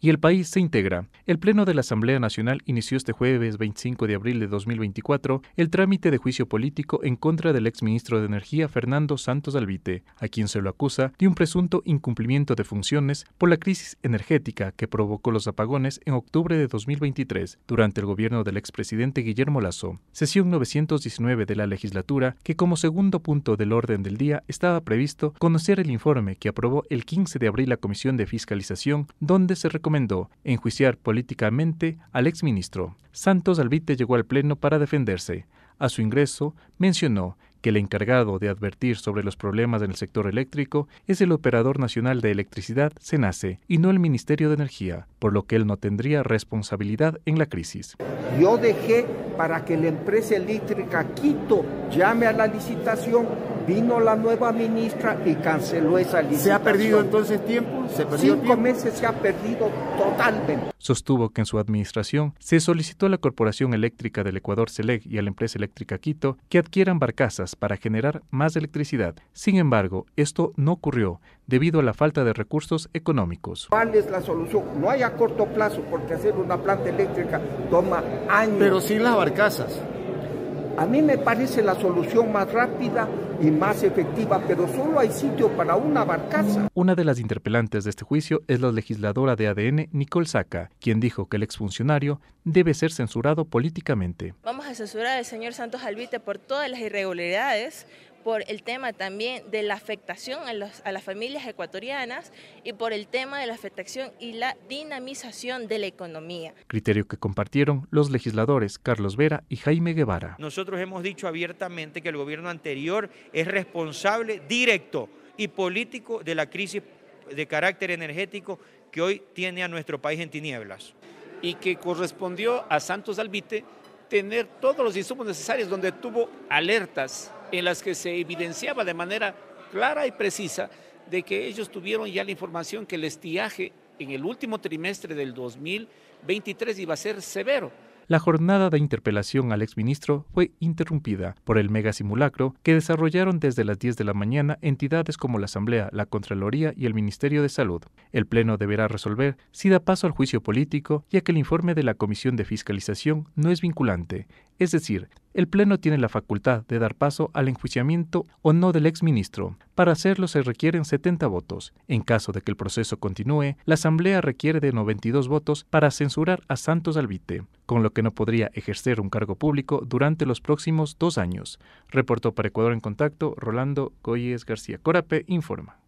y el país se integra. El Pleno de la Asamblea Nacional inició este jueves 25 de abril de 2024 el trámite de juicio político en contra del exministro de Energía Fernando Santos Alvite, a quien se lo acusa de un presunto incumplimiento de funciones por la crisis energética que provocó los apagones en octubre de 2023 durante el gobierno del expresidente Guillermo Lazo. Sesión 919 de la legislatura, que como segundo punto del orden del día estaba previsto conocer el informe que aprobó el 15 de abril la Comisión de Fiscalización, donde se recomendó enjuiciar políticamente al exministro. Santos Alvite llegó al Pleno para defenderse. A su ingreso, mencionó que el encargado de advertir sobre los problemas en el sector eléctrico es el Operador Nacional de Electricidad, SENACE, y no el Ministerio de Energía, por lo que él no tendría responsabilidad en la crisis. Yo dejé para que la empresa eléctrica Quito llame a la licitación Vino la nueva ministra y canceló esa licitación. ¿Se ha perdido entonces tiempo? ¿Se Cinco meses se ha perdido totalmente. Sostuvo que en su administración se solicitó a la Corporación Eléctrica del Ecuador CELEC y a la empresa eléctrica Quito que adquieran barcazas para generar más electricidad. Sin embargo, esto no ocurrió debido a la falta de recursos económicos. ¿Cuál es la solución? No hay a corto plazo porque hacer una planta eléctrica toma años. Pero sin las barcazas. A mí me parece la solución más rápida y más efectiva, pero solo hay sitio para una barcaza. Una de las interpelantes de este juicio es la legisladora de ADN, Nicole Saca, quien dijo que el exfuncionario debe ser censurado políticamente. Vamos a censurar al señor Santos Albite por todas las irregularidades por el tema también de la afectación a, las familias ecuatorianas y por el tema de la afectación y la dinamización de la economía. Criterio que compartieron los legisladores Carlos Vera y Jaime Guevara. Nosotros hemos dicho abiertamente que el gobierno anterior es responsable directo y político de la crisis de carácter energético que hoy tiene a nuestro país en tinieblas. Y que correspondió a Santos Alvite tener todos los insumos necesarios donde tuvo alertas en las que se evidenciaba de manera clara y precisa de que ellos tuvieron ya la información que el estiaje en el último trimestre del 2023 iba a ser severo. La jornada de interpelación al exministro fue interrumpida por el mega simulacro que desarrollaron desde las 10 de la mañana entidades como la Asamblea, la Contraloría y el Ministerio de Salud. El Pleno deberá resolver si da paso al juicio político, ya que el informe de la Comisión de Fiscalización no es vinculante, es decir, el Pleno tiene la facultad de dar paso al enjuiciamiento o no del exministro. Para hacerlo se requieren 70 votos. En caso de que el proceso continúe, la Asamblea requiere de 92 votos para censurar a Santos Albite, con lo que no podría ejercer un cargo público durante los próximos dos años. Reportó para Ecuador en Contacto Rolando Goyes García Corape, informa.